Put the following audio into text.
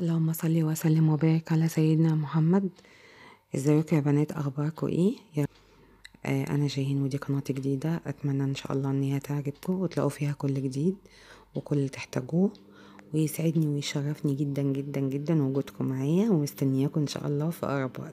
اللهم صل وسلم وبارك على سيدنا محمد ازيك يا بنات اخباركم ايه يا آه انا شاهين ودي قناه جديده اتمنى ان شاء الله ان هي تعجبكم وتلاقوا فيها كل جديد وكل اللي تحتاجوه ويسعدني ويشرفني جدا جدا جدا وجودكم معايا ومستنياكم ان شاء الله في اقرب وقت